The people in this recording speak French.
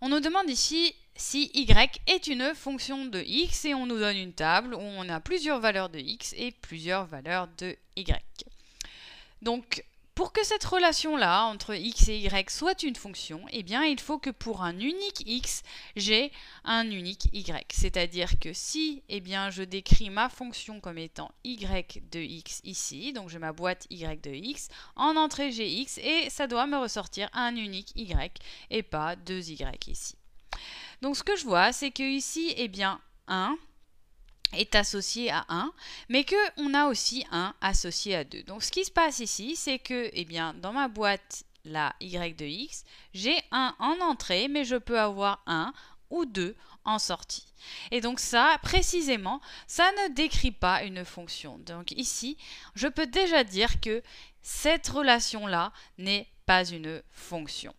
On nous demande ici si y est une fonction de x et on nous donne une table où on a plusieurs valeurs de x et plusieurs valeurs de y. Donc pour que cette relation-là entre x et y soit une fonction, eh bien il faut que pour un unique x, j'ai un unique y. C'est-à-dire que si eh bien, je décris ma fonction comme étant y de x ici, donc j'ai ma boîte y de x, en entrée j'ai x et ça doit me ressortir un unique y et pas deux y ici. Donc ce que je vois, c'est que ici, eh bien 1, est associé à 1, mais qu'on on a aussi 1 associé à 2. Donc ce qui se passe ici, c'est que eh bien, dans ma boîte, la y de x, j'ai 1 en entrée, mais je peux avoir 1 ou 2 en sortie. Et donc ça, précisément, ça ne décrit pas une fonction. Donc ici, je peux déjà dire que cette relation-là n'est pas une fonction.